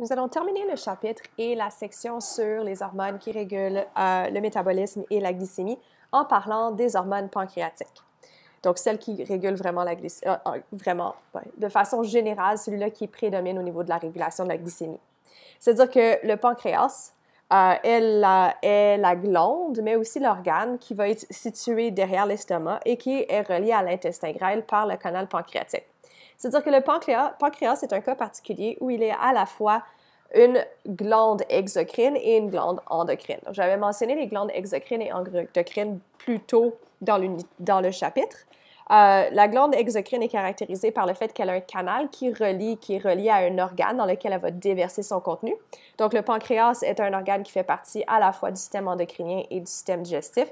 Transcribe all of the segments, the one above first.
Nous allons terminer le chapitre et la section sur les hormones qui régulent euh, le métabolisme et la glycémie en parlant des hormones pancréatiques. Donc, celles qui régulent vraiment la glycémie, euh, euh, vraiment, ben, de façon générale, celui-là qui prédomine au niveau de la régulation de la glycémie. C'est-à-dire que le pancréas est, la, glande, mais aussi l'organe qui va être situé derrière l'estomac et qui est relié à l'intestin grêle par le canal pancréatique. C'est-à-dire que le pancréas, pancréas est un cas particulier où il est à la fois une glande exocrine et une glande endocrine. J'avais mentionné les glandes exocrines et endocrines plus tôt dans, dans le chapitre. Euh, la glande exocrine est caractérisée par le fait qu'elle a un canal qui relie, qui est relié à un organe dans lequel elle va déverser son contenu. Donc, le pancréas est un organe qui fait partie à la fois du système endocrinien et du système digestif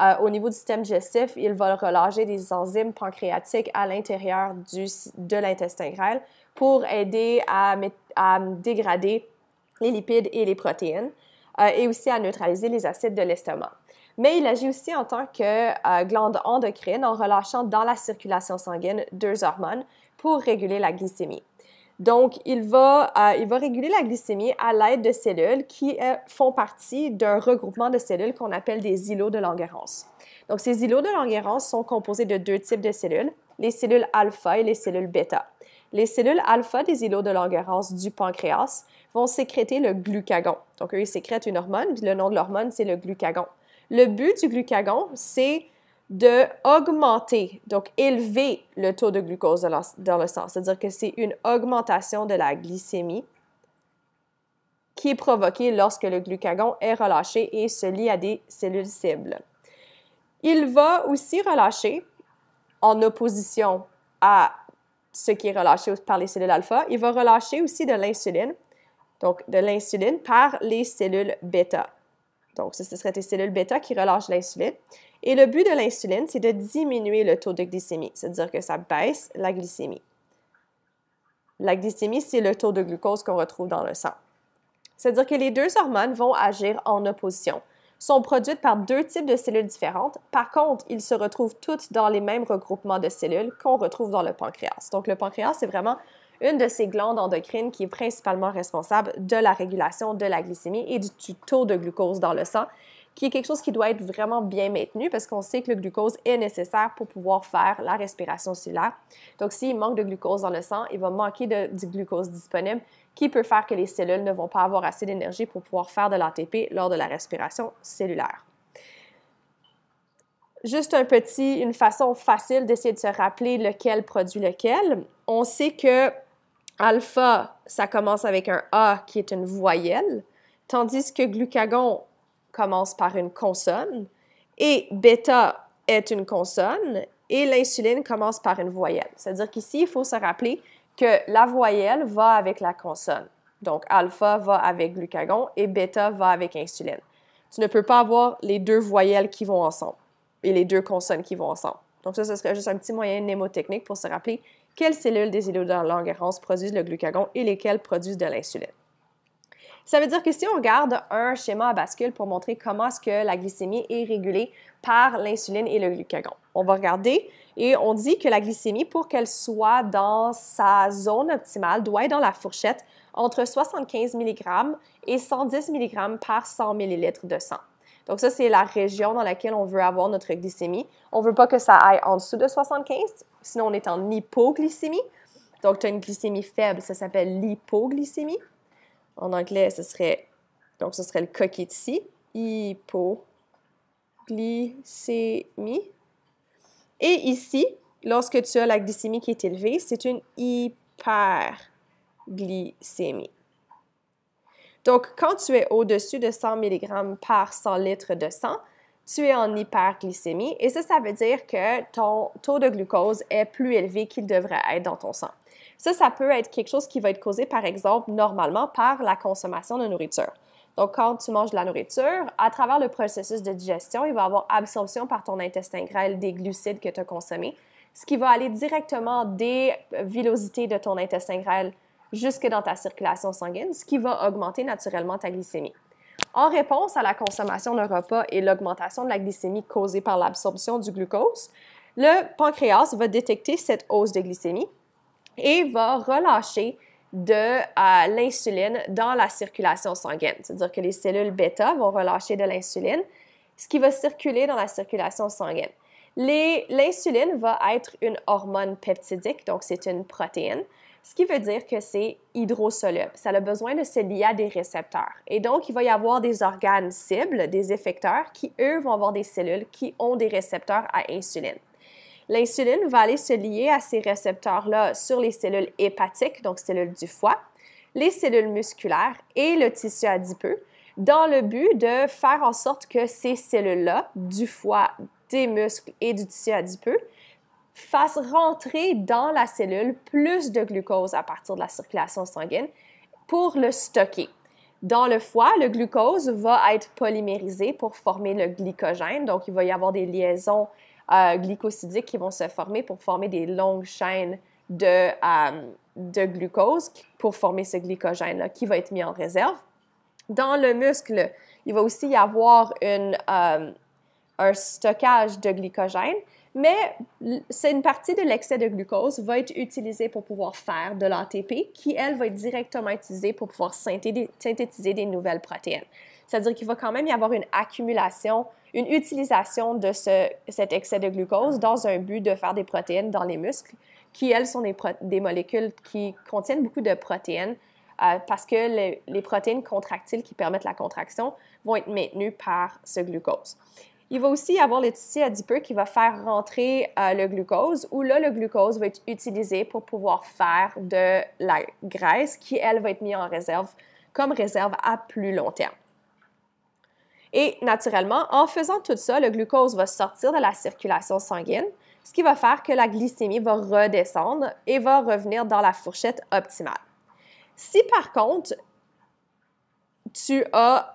euh, au niveau du système digestif, il va relâcher des enzymes pancréatiques à l'intérieur de l'intestin grêle pour aider à, à, dégrader les lipides et les protéines euh, et aussi à neutraliser les acides de l'estomac. Mais il agit aussi en tant que euh, glande endocrine en relâchant dans la circulation sanguine deux hormones pour réguler la glycémie. Donc, euh, il va, réguler la glycémie à l'aide de cellules qui euh, font partie d'un regroupement de cellules qu'on appelle des îlots de Langerhans. Donc, ces îlots de Langerhans sont composés de deux types de cellules, les cellules alpha et les cellules bêta. Les cellules alpha des îlots de Langerhans du pancréas vont sécréter le glucagon. Donc, eux, ils sécrètent une hormone, puis le nom de l'hormone, c'est le glucagon. Le but du glucagon, c'est de augmenter, donc élever le taux de glucose dans le sang. C'est-à-dire que c'est une augmentation de la glycémie qui est provoquée lorsque le glucagon est relâché et se lie à des cellules cibles. Il va aussi relâcher, en opposition à ce qui est relâché par les cellules alpha, il va relâcher aussi de l'insuline, donc de l'insuline par les cellules bêta. Donc, ce serait tes cellules bêta qui relâchent l'insuline. Et le but de l'insuline, c'est de diminuer le taux de glycémie, c'est-à-dire que ça baisse la glycémie. La glycémie, c'est le taux de glucose qu'on retrouve dans le sang. C'est-à-dire que les deux hormones vont agir en opposition. sont produites par deux types de cellules différentes. Par contre, ils se retrouvent toutes dans les mêmes regroupements de cellules qu'on retrouve dans le pancréas. Donc, le pancréas, c'est vraiment une de ces glandes endocrines qui est principalement responsable de la régulation de la glycémie et du taux de glucose dans le sang, qui est quelque chose qui doit être vraiment bien maintenu parce qu'on sait que le glucose est nécessaire pour pouvoir faire la respiration cellulaire. Donc, s'il manque de glucose dans le sang, il va manquer de, du glucose disponible qui peut faire que les cellules ne vont pas avoir assez d'énergie pour pouvoir faire de l'ATP lors de la respiration cellulaire juste un petit, une façon facile d'essayer de se rappeler lequel produit lequel. On sait que Alpha, ça commence avec un A qui est une voyelle, tandis que glucagon commence par une consonne et bêta est une consonne et l'insuline commence par une voyelle. C'est-à-dire qu'ici, il faut se rappeler que la voyelle va avec la consonne. Donc, alpha va avec glucagon et bêta va avec insuline. Tu ne peux pas avoir les deux voyelles qui vont ensemble et les deux consonnes qui vont ensemble. Donc, ça, ce serait juste un petit moyen mnémotechnique pour se rappeler quelles cellules des îlots de Langerhans produisent le glucagon et lesquelles produisent de l'insuline. Ça veut dire que si on regarde un schéma à bascule pour montrer comment est-ce que la glycémie est régulée par l'insuline et le glucagon, on va regarder et on dit que la glycémie, pour qu'elle soit dans sa zone optimale, doit être dans la fourchette entre 75 mg et 110 mg par 100 ml de sang. Donc ça, c'est la région dans laquelle on veut avoir notre glycémie. On ne veut pas que ça aille en dessous de 75, sinon on est en hypoglycémie. Donc tu as une glycémie faible, ça s'appelle l'hypoglycémie. En anglais, ce serait, donc serait le coquet ici, hypoglycémie. Et ici, lorsque tu as la glycémie qui est élevée, c'est une hyperglycémie. Donc, quand tu es au-dessus de 100 mg par 100 litres de sang, tu es en hyperglycémie et ça, ça veut dire que ton taux de glucose est plus élevé qu'il devrait être dans ton sang. Ça, ça peut être quelque chose qui va être causé, par exemple, normalement par la consommation de nourriture. Donc, quand tu manges de la nourriture, à travers le processus de digestion, il va y avoir absorption par ton intestin grêle des glucides que tu as consommés, ce qui va aller directement des villosités de ton intestin grêle jusque dans ta circulation sanguine, ce qui va augmenter naturellement ta glycémie. En réponse à la consommation d'un repas et l'augmentation de la glycémie causée par l'absorption du glucose, le pancréas va détecter cette hausse de glycémie et va relâcher de euh, l'insuline dans la circulation sanguine. C'est-à-dire que les cellules bêta vont relâcher de l'insuline, ce qui va circuler dans la circulation sanguine. L'insuline va être une hormone peptidique, donc c'est une protéine ce qui veut dire que c'est hydrosoluble. Ça a besoin de se lier à des récepteurs. Et donc, il va y avoir des organes cibles, des effecteurs, qui, eux, vont avoir des cellules qui ont des récepteurs à insuline. L'insuline va aller se lier à ces récepteurs-là sur les cellules hépatiques, donc cellules du foie, les cellules musculaires et le tissu adipeux, dans le but de faire en sorte que ces cellules-là, du foie, des muscles et du tissu adipeux, fasse rentrer dans la cellule plus de glucose à partir de la circulation sanguine pour le stocker. Dans le foie, le glucose va être polymérisé pour former le glycogène, donc il va y avoir des liaisons euh, glycosidiques qui vont se former pour former des longues chaînes euh, de, glucose pour former ce glycogène-là qui va être mis en réserve. Dans le muscle, il va aussi y avoir euh, un stockage de glycogène mais c'est une partie de l'excès de glucose va être utilisée pour pouvoir faire de l'ATP qui, elle, va être directement utilisée pour pouvoir synthétiser des nouvelles protéines. C'est-à-dire qu'il va quand même y avoir une accumulation, une utilisation de ce, cet excès de glucose dans un but de faire des protéines dans les muscles qui, elles, sont des, molécules qui contiennent beaucoup de protéines euh, parce que les protéines contractiles qui permettent la contraction vont être maintenues par ce glucose. Il va aussi y avoir le tissu adipeux qui va faire rentrer euh, le glucose, où là, le glucose va être utilisé pour pouvoir faire de la graisse qui, elle, va être mise en réserve comme réserve à plus long terme. Et naturellement, en faisant tout ça, le glucose va sortir de la circulation sanguine, ce qui va faire que la glycémie va redescendre et va revenir dans la fourchette optimale. Si par contre, tu as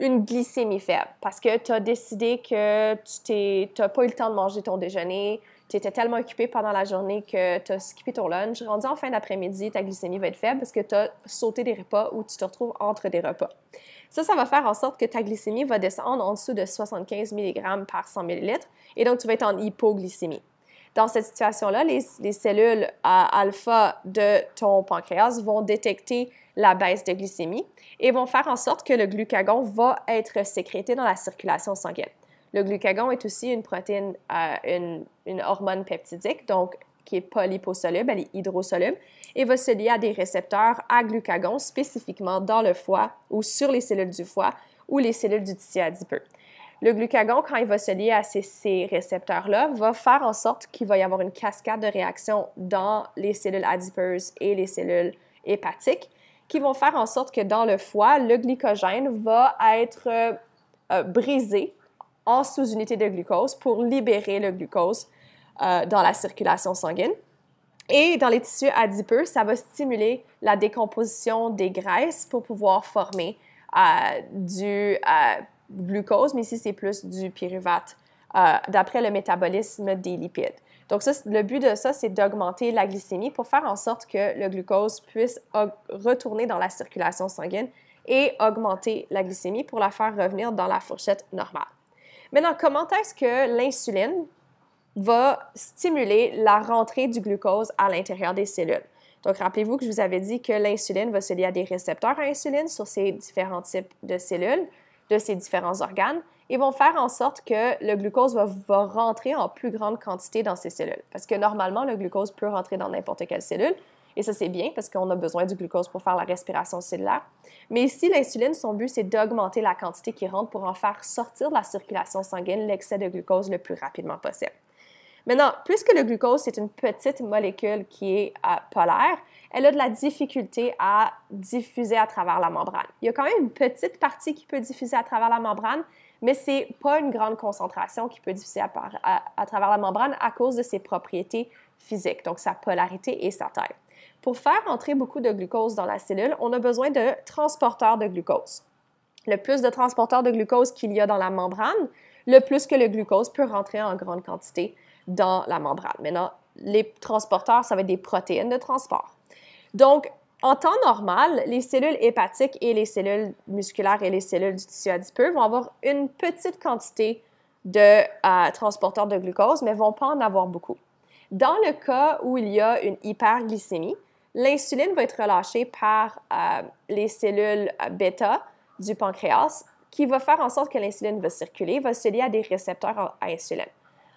une glycémie faible parce que tu as décidé que tu n'as pas eu le temps de manger ton déjeuner, tu étais tellement occupé pendant la journée que tu as skippé ton lunch. Rendu en fin d'après-midi, ta glycémie va être faible parce que tu as sauté des repas ou tu te retrouves entre des repas. Ça, ça va faire en sorte que ta glycémie va descendre en dessous de 75 mg par 100 ml et donc tu vas être en hypoglycémie. Dans cette situation-là, les, cellules alpha de ton pancréas vont détecter la baisse de glycémie et vont faire en sorte que le glucagon va être sécrété dans la circulation sanguine. Le glucagon est aussi une protéine, euh, une, hormone peptidique, donc qui est polyposoluble, elle est hydrosoluble, et va se lier à des récepteurs à glucagon spécifiquement dans le foie ou sur les cellules du foie ou les cellules du tissu adipeux. Le glucagon, quand il va se lier à ces, récepteurs-là, va faire en sorte qu'il va y avoir une cascade de réactions dans les cellules adipeuses et les cellules hépatiques qui vont faire en sorte que dans le foie, le glycogène va être euh, euh, brisé en sous unités de glucose pour libérer le glucose euh, dans la circulation sanguine. Et dans les tissus adipeux, ça va stimuler la décomposition des graisses pour pouvoir former du glucose, mais ici, c'est plus du pyruvate, euh, d'après le métabolisme des lipides. Donc, le but de ça, c'est d'augmenter la glycémie pour faire en sorte que le glucose puisse retourner dans la circulation sanguine et augmenter la glycémie pour la faire revenir dans la fourchette normale. Maintenant, comment est-ce que l'insuline va stimuler la rentrée du glucose à l'intérieur des cellules? Donc, rappelez-vous que je vous avais dit que l'insuline va se lier à des récepteurs à insuline sur ces différents types de cellules de ces différents organes et vont faire en sorte que le glucose va, va rentrer en plus grande quantité dans ces cellules. Parce que normalement, le glucose peut rentrer dans n'importe quelle cellule. Et ça, c'est bien parce qu'on a besoin du glucose pour faire la respiration cellulaire. Mais ici, l'insuline, son but, c'est d'augmenter la quantité qui rentre pour en faire sortir de la circulation sanguine l'excès de glucose le plus rapidement possible. Maintenant, puisque le glucose, est une petite molécule qui est euh, polaire, elle a de la difficulté à diffuser à travers la membrane. Il y a quand même une petite partie qui peut diffuser à travers la membrane, mais ce n'est pas une grande concentration qui peut diffuser à, travers la membrane à cause de ses propriétés physiques, donc sa polarité et sa taille. Pour faire entrer beaucoup de glucose dans la cellule, on a besoin de transporteurs de glucose. Le plus de transporteurs de glucose qu'il y a dans la membrane, le plus que le glucose peut rentrer en grande quantité dans la membrane. Maintenant, les transporteurs, ça va être des protéines de transport. Donc, en temps normal, les cellules hépatiques et les cellules musculaires et les cellules du tissu adipeux vont avoir une petite quantité de euh, transporteurs de glucose, mais vont pas en avoir beaucoup. Dans le cas où il y a une hyperglycémie, l'insuline va être relâchée par euh, les cellules euh, bêta du pancréas, qui va faire en sorte que l'insuline va circuler, va se lier à des récepteurs à insuline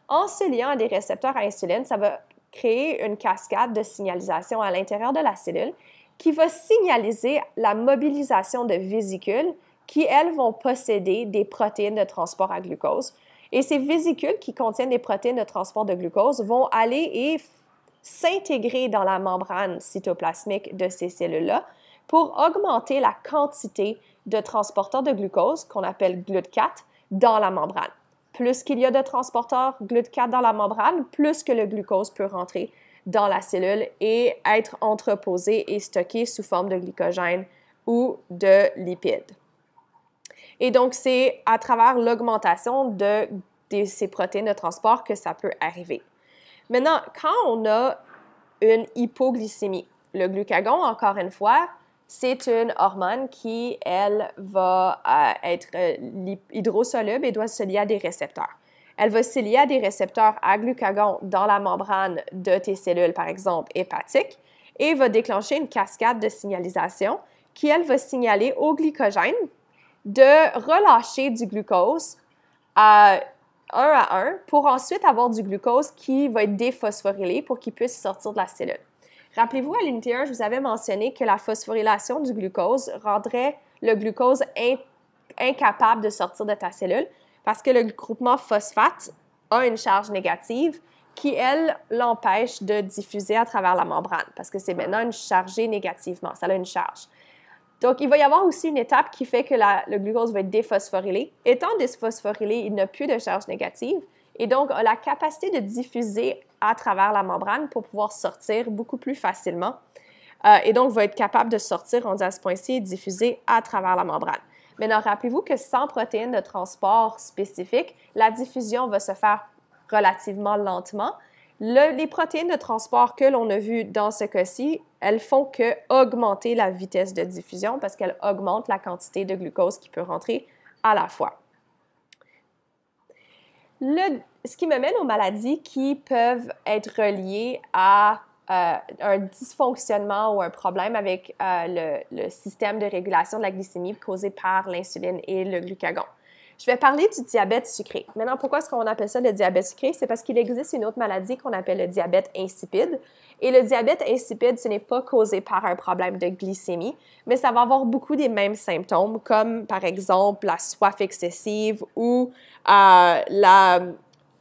en se liant à des récepteurs à insuline, ça va créer une cascade de signalisation à l'intérieur de la cellule qui va signaliser la mobilisation de vésicules qui, elles, vont posséder des protéines de transport à glucose. Et ces vésicules qui contiennent des protéines de transport de glucose vont aller et s'intégrer dans la membrane cytoplasmique de ces cellules-là pour augmenter la quantité de transporteurs de glucose, qu'on appelle GLUT4, dans la membrane plus qu'il y a de transporteurs GLUT4 dans la membrane, plus que le glucose peut rentrer dans la cellule et être entreposé et stocké sous forme de glycogène ou de lipides. Et donc, c'est à travers l'augmentation de, de, ces protéines de transport que ça peut arriver. Maintenant, quand on a une hypoglycémie, le glucagon, encore une fois, c'est une hormone qui, elle, va euh, être euh, hydrosoluble et doit se lier à des récepteurs. Elle va se lier à des récepteurs à glucagon dans la membrane de tes cellules, par exemple hépatiques, et va déclencher une cascade de signalisation qui, elle, va signaler au glycogène de relâcher du glucose à euh, un à un pour ensuite avoir du glucose qui va être déphosphorylé pour qu'il puisse sortir de la cellule. Rappelez-vous, à l'unité 1, je vous avais mentionné que la phosphorylation du glucose rendrait le glucose incapable de sortir de ta cellule parce que le groupement phosphate a une charge négative qui, elle, l'empêche de diffuser à travers la membrane parce que c'est maintenant une chargée négativement, ça a une charge. Donc, il va y avoir aussi une étape qui fait que le glucose va être déphosphorylé. Étant déphosphorylé, il n'a plus de charge négative et donc a la capacité de diffuser à travers la membrane pour pouvoir sortir beaucoup plus facilement. Euh, et donc, va être capable de sortir, on dit à ce point-ci, et diffuser à travers la membrane. Maintenant, rappelez-vous que sans protéines de transport spécifiques, la diffusion va se faire relativement lentement. les protéines de transport que l'on a vues dans ce cas-ci, elles font que augmenter la vitesse de diffusion parce qu'elles augmentent la quantité de glucose qui peut rentrer à la fois ce qui me mène aux maladies qui peuvent être reliées à euh, un dysfonctionnement ou un problème avec euh, le, système de régulation de la glycémie causé par l'insuline et le glucagon. Je vais parler du diabète sucré. Maintenant, pourquoi est-ce qu'on appelle ça le diabète sucré? C'est parce qu'il existe une autre maladie qu'on appelle le diabète insipide. Et le diabète insipide, ce n'est pas causé par un problème de glycémie, mais ça va avoir beaucoup des mêmes symptômes, comme par exemple la soif excessive ou euh,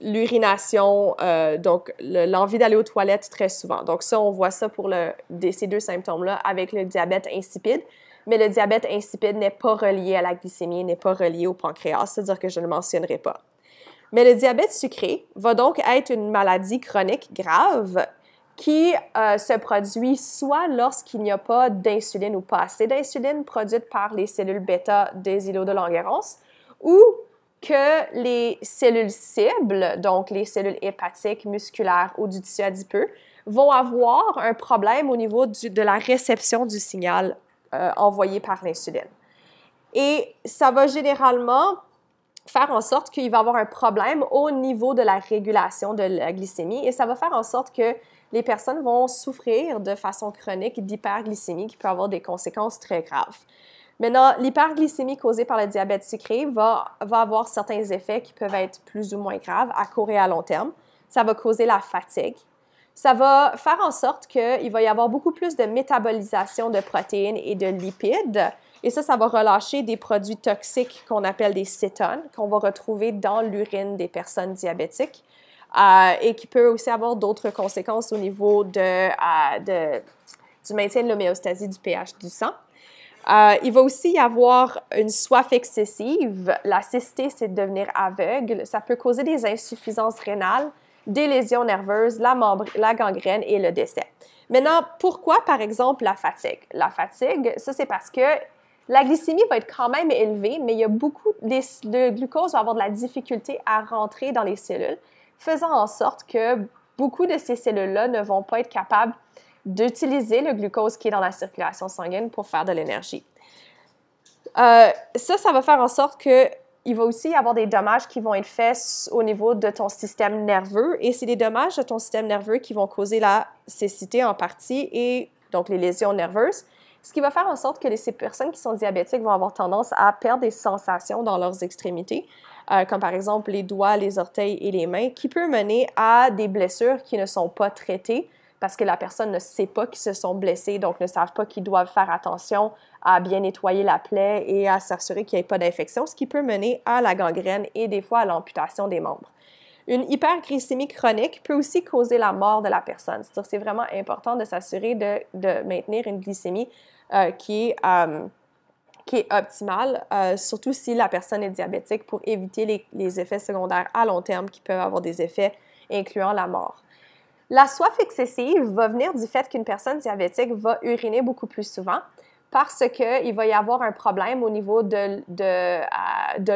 l'urination, euh, donc l'envie d'aller aux toilettes très souvent. Donc ça, on voit ça pour ces deux symptômes-là avec le diabète insipide mais le diabète insipide n'est pas relié à la glycémie, n'est pas relié au pancréas, c'est-à-dire que je ne mentionnerai pas. Mais le diabète sucré va donc être une maladie chronique grave qui euh, se produit soit lorsqu'il n'y a pas d'insuline ou pas assez d'insuline produite par les cellules bêta des îlots de Langerhans, ou que les cellules cibles, donc les cellules hépatiques, musculaires ou du tissu adipeux, vont avoir un problème au niveau de la réception du signal euh, envoyé par l'insuline. Et ça va généralement faire en sorte qu'il va avoir un problème au niveau de la régulation de la glycémie et ça va faire en sorte que les personnes vont souffrir de façon chronique d'hyperglycémie qui peut avoir des conséquences très graves. Maintenant, l'hyperglycémie causée par le diabète sucré va avoir certains effets qui peuvent être plus ou moins graves à court et à long terme. Ça va causer la fatigue, ça va faire en sorte qu'il va y avoir beaucoup plus de métabolisation de protéines et de lipides. Et ça, ça va relâcher des produits toxiques qu'on appelle des cétones, qu'on va retrouver dans l'urine des personnes diabétiques euh, et qui peut aussi avoir d'autres conséquences au niveau de, euh, du maintien de l'homéostasie du pH du sang. Euh, il va aussi y avoir une soif excessive. La cystée, c'est de devenir aveugle. Ça peut causer des insuffisances rénales des lésions nerveuses, la, la gangrène et le décès. Maintenant, pourquoi, par exemple, la fatigue? La fatigue, ça, c'est parce que la glycémie va être quand même élevée, mais il y a beaucoup de, glucose va avoir de la difficulté à rentrer dans les cellules, faisant en sorte que beaucoup de ces cellules-là ne vont pas être capables d'utiliser le glucose qui est dans la circulation sanguine pour faire de l'énergie. Euh, ça, ça va faire en sorte que il va aussi y avoir des dommages qui vont être faits au niveau de ton système nerveux et c'est des dommages de ton système nerveux qui vont causer la cécité en partie et donc les lésions nerveuses, ce qui va faire en sorte que ces personnes qui sont diabétiques vont avoir tendance à perdre des sensations dans leurs extrémités, euh, comme par exemple les doigts, les orteils et les mains, qui peut mener à des blessures qui ne sont pas traitées, parce que la personne ne sait pas qu'ils se sont blessés, donc ne savent pas qu'ils doivent faire attention à bien nettoyer la plaie et à s'assurer qu'il n'y ait pas d'infection, ce qui peut mener à la gangrène et des fois à l'amputation des membres. Une hyperglycémie chronique peut aussi causer la mort de la personne. cest vraiment important de s'assurer de, maintenir une glycémie euh, euh, qui est... optimale, euh, surtout si la personne est diabétique, pour éviter les, effets secondaires à long terme qui peuvent avoir des effets incluant la mort. La soif excessive va venir du fait qu'une personne diabétique va uriner beaucoup plus souvent parce qu'il va y avoir un problème au niveau de,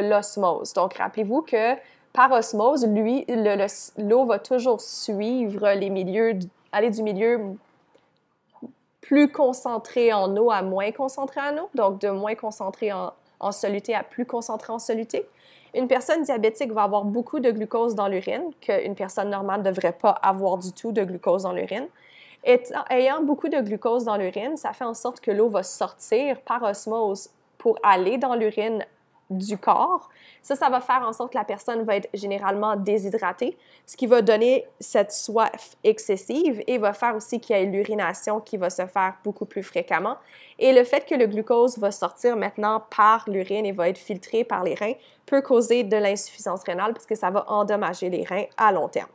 l'osmose. Donc, rappelez-vous que par osmose, lui, l'eau va toujours suivre les milieux, aller du milieu plus concentré en eau à moins concentré en eau, donc de moins concentré en, en soluté à plus concentré en soluté. Une personne diabétique va avoir beaucoup de glucose dans l'urine, qu'une personne normale ne devrait pas avoir du tout de glucose dans l'urine. Ayant beaucoup de glucose dans l'urine, ça fait en sorte que l'eau va sortir par osmose pour aller dans l'urine du corps. Ça, ça va faire en sorte que la personne va être généralement déshydratée, ce qui va donner cette soif excessive et va faire aussi qu'il y ait l'urination qui va se faire beaucoup plus fréquemment. Et le fait que le glucose va sortir maintenant par l'urine et va être filtré par les reins peut causer de l'insuffisance rénale parce que ça va endommager les reins à long terme.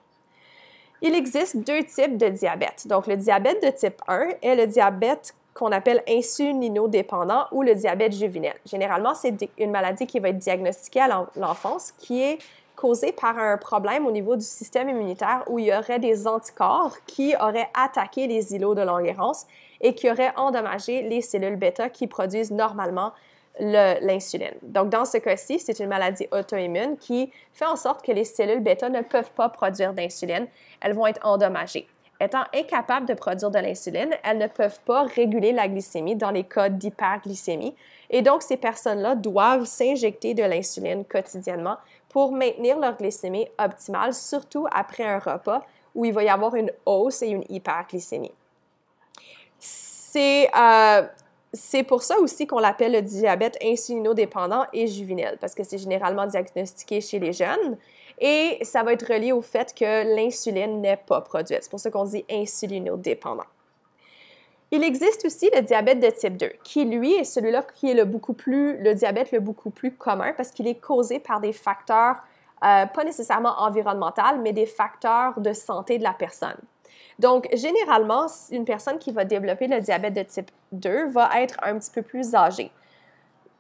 Il existe deux types de diabète. Donc, le diabète de type 1 est le diabète qu'on appelle insulinodépendant ou le diabète juvénile. Généralement, c'est une maladie qui va être diagnostiquée à l'enfance qui est causée par un problème au niveau du système immunitaire où il y aurait des anticorps qui auraient attaqué les îlots de Langerhans et qui auraient endommagé les cellules bêta qui produisent normalement l'insuline. Donc, dans ce cas-ci, c'est une maladie auto-immune qui fait en sorte que les cellules bêta ne peuvent pas produire d'insuline. Elles vont être endommagées. Étant incapables de produire de l'insuline, elles ne peuvent pas réguler la glycémie dans les cas d'hyperglycémie. Et donc, ces personnes-là doivent s'injecter de l'insuline quotidiennement pour maintenir leur glycémie optimale, surtout après un repas où il va y avoir une hausse et une hyperglycémie. C'est euh, pour ça aussi qu'on l'appelle le diabète insulinodépendant et juvénile, parce que c'est généralement diagnostiqué chez les jeunes. Et ça va être relié au fait que l'insuline n'est pas produite. C'est pour ça qu'on dit insulinodépendant. Il existe aussi le diabète de type 2, qui lui est celui-là qui est le beaucoup plus le diabète le beaucoup plus commun parce qu'il est causé par des facteurs euh, pas nécessairement environnementaux, mais des facteurs de santé de la personne. Donc, généralement, une personne qui va développer le diabète de type 2 va être un petit peu plus âgée.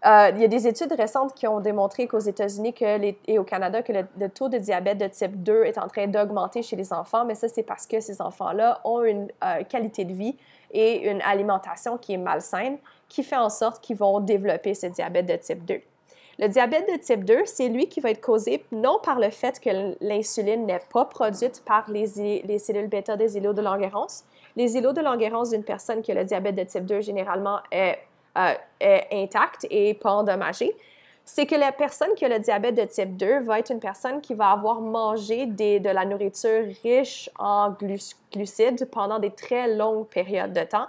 Euh, il y a des études récentes qui ont démontré qu'aux États-Unis et au Canada que le, taux de diabète de type 2 est en train d'augmenter chez les enfants, mais ça, c'est parce que ces enfants-là ont une euh, qualité de vie et une alimentation qui est malsaine, qui fait en sorte qu'ils vont développer ce diabète de type 2. Le diabète de type 2, c'est lui qui va être causé non par le fait que l'insuline n'est pas produite par les, cellules bêta des îlots de Langerhans. Les îlots de Langerhans d'une personne qui a le diabète de type 2 généralement est euh, intacte et pas endommagée, c'est que la personne qui a le diabète de type 2 va être une personne qui va avoir mangé des, de la nourriture riche en glucides pendant des très longues périodes de temps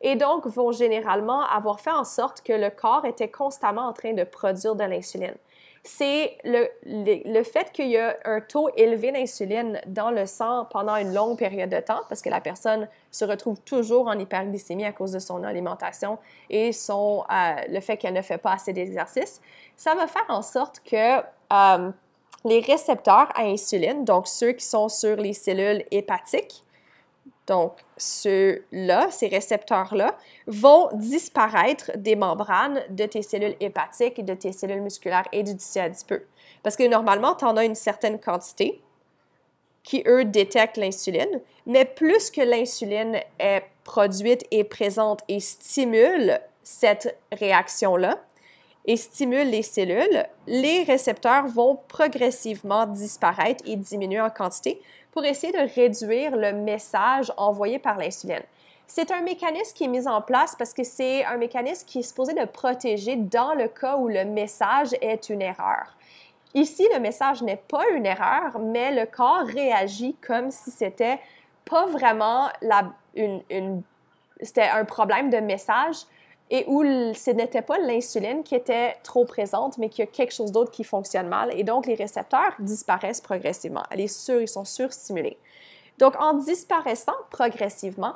et donc vont généralement avoir fait en sorte que le corps était constamment en train de produire de l'insuline c'est le, fait qu'il y a un taux élevé d'insuline dans le sang pendant une longue période de temps, parce que la personne se retrouve toujours en hyperglycémie à cause de son alimentation et euh, le fait qu'elle ne fait pas assez d'exercice, ça va faire en sorte que euh, les récepteurs à insuline, donc ceux qui sont sur les cellules hépatiques, donc, ceux-là, ces récepteurs-là, vont disparaître des membranes de tes cellules hépatiques, de tes cellules musculaires et du tissu adipeux. Parce que normalement, tu en as une certaine quantité qui, eux, détectent l'insuline, mais plus que l'insuline est produite et présente et stimule cette réaction-là, et stimule les cellules, les récepteurs vont progressivement disparaître et diminuer en quantité pour essayer de réduire le message envoyé par l'insuline. C'est un mécanisme qui est mis en place parce que c'est un mécanisme qui est supposé de protéger dans le cas où le message est une erreur. Ici, le message n'est pas une erreur, mais le corps réagit comme si c'était pas vraiment un problème de message, et où ce n'était pas l'insuline qui était trop présente, mais qu'il y a quelque chose d'autre qui fonctionne mal. Et donc, les récepteurs disparaissent progressivement. Les ils sont surstimulés. Donc, en disparaissant progressivement,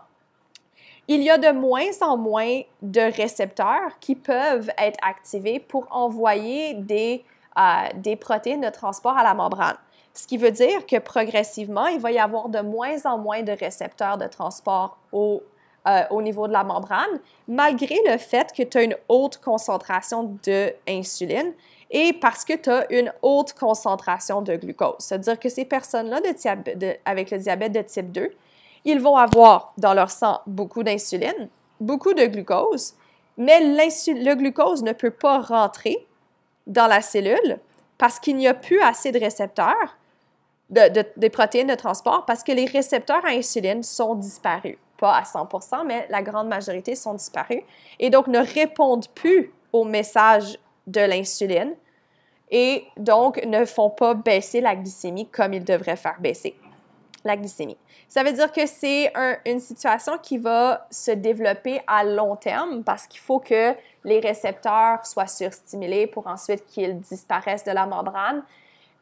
il y a de moins en moins de récepteurs qui peuvent être activés pour envoyer euh, des, protéines de transport à la membrane. Ce qui veut dire que progressivement, il va y avoir de moins en moins de récepteurs de transport au... Euh, au niveau de la membrane, malgré le fait que tu as une haute concentration d'insuline et parce que tu as une haute concentration de glucose. C'est-à-dire que ces personnes-là avec le diabète de type 2, ils vont avoir dans leur sang beaucoup d'insuline, beaucoup de glucose, mais le glucose ne peut pas rentrer dans la cellule parce qu'il n'y a plus assez de récepteurs de, des protéines de transport parce que les récepteurs à insuline sont disparus pas à 100%, mais la grande majorité sont disparus, et donc ne répondent plus au message de l'insuline, et donc ne font pas baisser la glycémie comme ils devraient faire baisser la glycémie. Ça veut dire que c'est une situation qui va se développer à long terme parce qu'il faut que les récepteurs soient surstimulés pour ensuite qu'ils disparaissent de la membrane.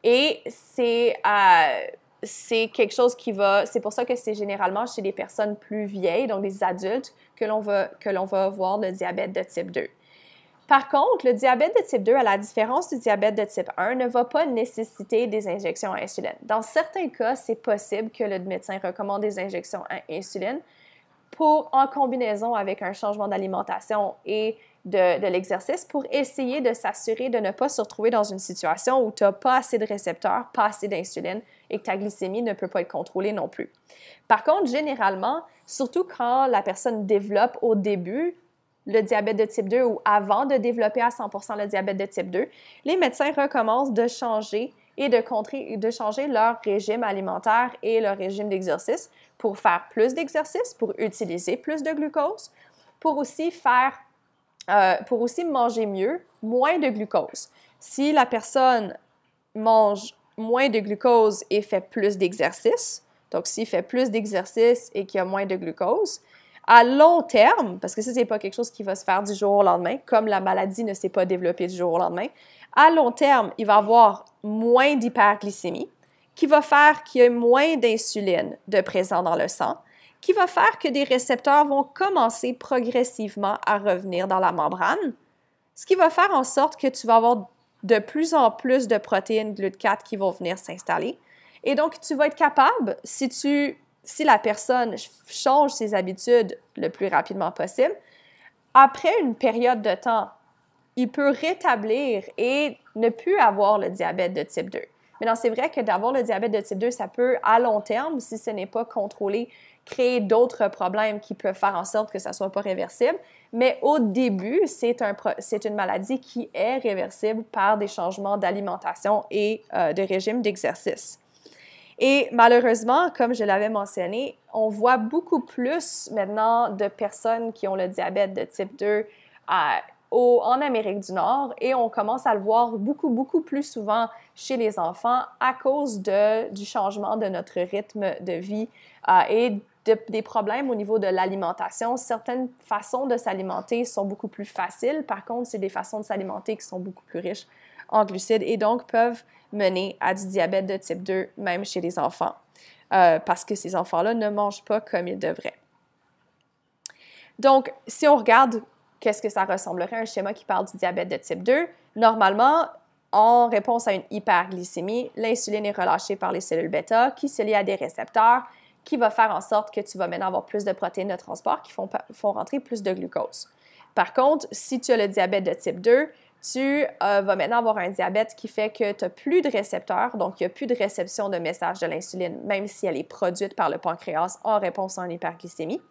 Et c'est euh, c'est quelque chose qui va. C'est pour ça que c'est généralement chez les personnes plus vieilles, donc des adultes, que l'on va, avoir le diabète de type 2. Par contre, le diabète de type 2, à la différence du diabète de type 1, ne va pas nécessiter des injections à insuline. Dans certains cas, c'est possible que le médecin recommande des injections à insuline pour, en combinaison avec un changement d'alimentation et de, l'exercice pour essayer de s'assurer de ne pas se retrouver dans une situation où tu n'as pas assez de récepteurs, pas assez d'insuline et que ta glycémie ne peut pas être contrôlée non plus. Par contre, généralement, surtout quand la personne développe au début le diabète de type 2 ou avant de développer à 100% le diabète de type 2, les médecins recommencent de changer et de, contrer, de changer leur régime alimentaire et leur régime d'exercice pour faire plus d'exercice, pour utiliser plus de glucose, pour aussi faire euh, pour aussi manger mieux, moins de glucose. Si la personne mange moins de glucose et fait plus d'exercice, donc s'il fait plus d'exercice et qu'il y a moins de glucose, à long terme, parce que ça, c'est pas quelque chose qui va se faire du jour au lendemain, comme la maladie ne s'est pas développée du jour au lendemain, à long terme, il va avoir moins d'hyperglycémie, qui va faire qu'il y a moins d'insuline de présent dans le sang, qui va faire que des récepteurs vont commencer progressivement à revenir dans la membrane, ce qui va faire en sorte que tu vas avoir de plus en plus de protéines GLUT4 qui vont venir s'installer. Et donc, tu vas être capable, si, tu, si la personne change ses habitudes le plus rapidement possible, après une période de temps, il peut rétablir et ne plus avoir le diabète de type 2. Mais non, c'est vrai que d'avoir le diabète de type 2, ça peut, à long terme, si ce n'est pas contrôlé, créer d'autres problèmes qui peuvent faire en sorte que ça ne soit pas réversible. Mais au début, c'est un, une maladie qui est réversible par des changements d'alimentation et euh, de régime d'exercice. Et malheureusement, comme je l'avais mentionné, on voit beaucoup plus maintenant de personnes qui ont le diabète de type 2 euh, en Amérique du Nord et on commence à le voir beaucoup, beaucoup plus souvent chez les enfants à cause de, du changement de notre rythme de vie euh, et des problèmes au niveau de l'alimentation. Certaines façons de s'alimenter sont beaucoup plus faciles. Par contre, c'est des façons de s'alimenter qui sont beaucoup plus riches en glucides et donc peuvent mener à du diabète de type 2, même chez les enfants, euh, parce que ces enfants-là ne mangent pas comme ils devraient. Donc, si on regarde qu'est-ce que ça ressemblerait à un schéma qui parle du diabète de type 2, normalement, en réponse à une hyperglycémie, l'insuline est relâchée par les cellules bêta qui se lient à des récepteurs qui va faire en sorte que tu vas maintenant avoir plus de protéines de transport qui font, font rentrer plus de glucose. Par contre, si tu as le diabète de type 2, tu euh, vas maintenant avoir un diabète qui fait que tu n'as plus de récepteurs, donc il n'y a plus de réception de messages de l'insuline, même si elle est produite par le pancréas en réponse à une hyperglycémie,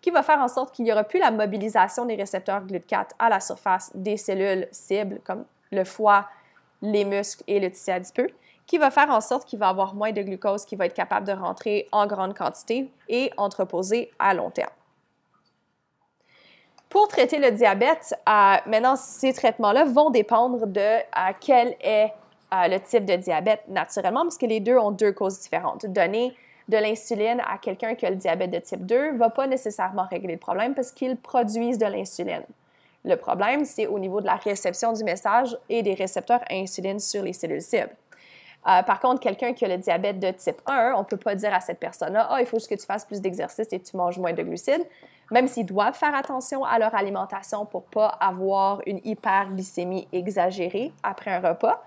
qui va faire en sorte qu'il n'y aura plus la mobilisation des récepteurs GLUT4 à la surface des cellules cibles, comme le foie, les muscles et le tissu adipeux, qui va faire en sorte qu'il va avoir moins de glucose qui va être capable de rentrer en grande quantité et entreposer à long terme. Pour traiter le diabète, euh, maintenant, ces traitements-là vont dépendre de euh, quel est euh, le type de diabète naturellement, parce que les deux ont deux causes différentes. Donner de l'insuline à quelqu'un qui a le diabète de type 2 ne va pas nécessairement régler le problème parce qu'ils produisent de l'insuline. Le problème, c'est au niveau de la réception du message et des récepteurs à insuline sur les cellules cibles. Euh, par contre, quelqu'un qui a le diabète de type 1, on ne peut pas dire à cette personne-là, ah, il faut que tu fasses plus d'exercice et que tu manges moins de glucides, même s'ils doivent faire attention à leur alimentation pour pas avoir une hyperglycémie exagérée après un repas.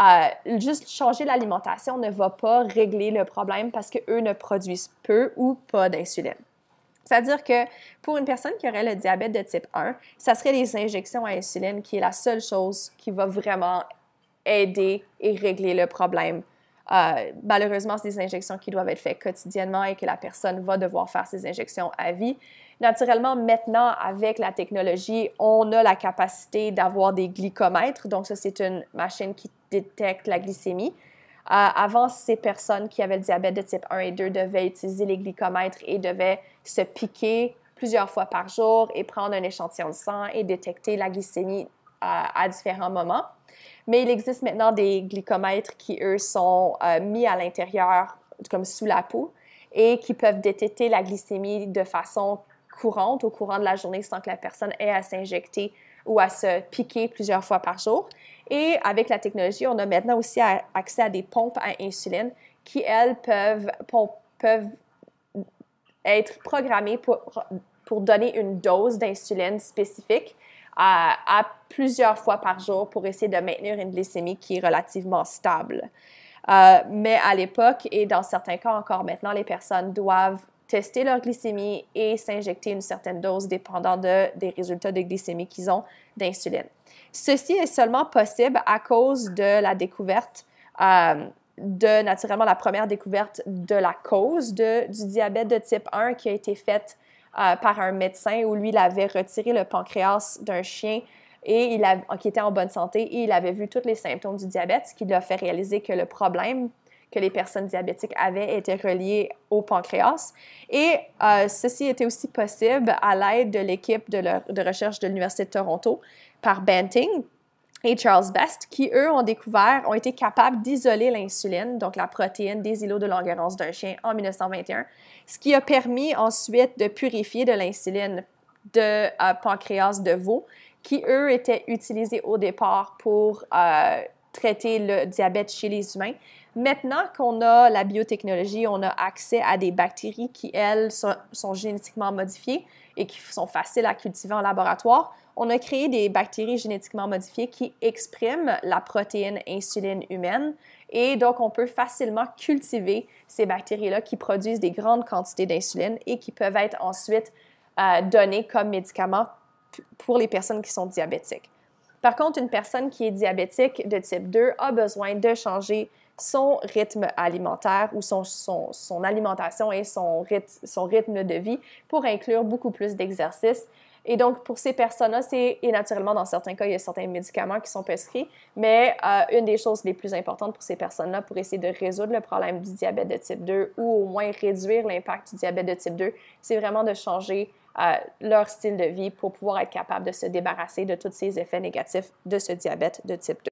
Euh, juste changer l'alimentation ne va pas régler le problème parce qu'eux ne produisent peu ou pas d'insuline. C'est-à-dire que pour une personne qui aurait le diabète de type 1, ça serait les injections à insuline qui est la seule chose qui va vraiment aider et régler le problème. Euh, malheureusement, c'est des injections qui doivent être faites quotidiennement et que la personne va devoir faire ces injections à vie. Naturellement, maintenant, avec la technologie, on a la capacité d'avoir des glycomètres. Donc, ça, c'est une machine qui détecte la glycémie. Euh, avant, ces personnes qui avaient le diabète de type 1 et 2 devaient utiliser les glycomètres et devaient se piquer plusieurs fois par jour et prendre un échantillon de sang et détecter la glycémie euh, à différents moments. Mais il existe maintenant des glycomètres qui, eux, sont euh, mis à l'intérieur, comme sous la peau, et qui peuvent détecter la glycémie de façon courante, au courant de la journée, sans que la personne ait à s'injecter ou à se piquer plusieurs fois par jour. Et avec la technologie, on a maintenant aussi accès à des pompes à insuline qui, elles, peuvent, être programmées pour donner une dose d'insuline spécifique à, plusieurs fois par jour pour essayer de maintenir une glycémie qui est relativement stable. Euh, mais à l'époque, et dans certains cas encore maintenant, les personnes doivent tester leur glycémie et s'injecter une certaine dose dépendant de, des résultats de glycémie qu'ils ont d'insuline. Ceci est seulement possible à cause de la découverte euh, de naturellement la première découverte de la cause du diabète de type 1 qui a été faite euh, par un médecin où lui, il avait retiré le pancréas d'un chien et il qui était en bonne santé et il avait vu tous les symptômes du diabète, ce qui lui a fait réaliser que le problème que les personnes diabétiques avaient était relié au pancréas. Et euh, ceci était aussi possible à l'aide de l'équipe de recherche de l'Université de Toronto par Banting, et Charles Best, qui, eux, ont découvert, ont été capables d'isoler l'insuline, donc la protéine des îlots de Langerhans d'un chien, en 1921, ce qui a permis ensuite de purifier de l'insuline de euh, pancréas de veau, qui, eux, étaient utilisés au départ pour euh, traiter le diabète chez les humains. Maintenant qu'on a la biotechnologie, on a accès à des bactéries qui, elles, sont, génétiquement modifiées et qui sont faciles à cultiver en laboratoire. On a créé des bactéries génétiquement modifiées qui expriment la protéine insuline humaine et donc on peut facilement cultiver ces bactéries-là qui produisent des grandes quantités d'insuline et qui peuvent être ensuite euh, données comme médicaments pour les personnes qui sont diabétiques. Par contre, une personne qui est diabétique de type 2 a besoin de changer son rythme alimentaire ou son, son, alimentation et son rythme, son rythme de vie pour inclure beaucoup plus d'exercices. Et donc, pour ces personnes-là, c'est, et naturellement, dans certains cas, il y a certains médicaments qui sont prescrits, mais euh, une des choses les plus importantes pour ces personnes-là, pour essayer de résoudre le problème du diabète de type 2 ou au moins réduire l'impact du diabète de type 2, c'est vraiment de changer euh, leur style de vie pour pouvoir être capable de se débarrasser de tous ces effets négatifs de ce diabète de type 2.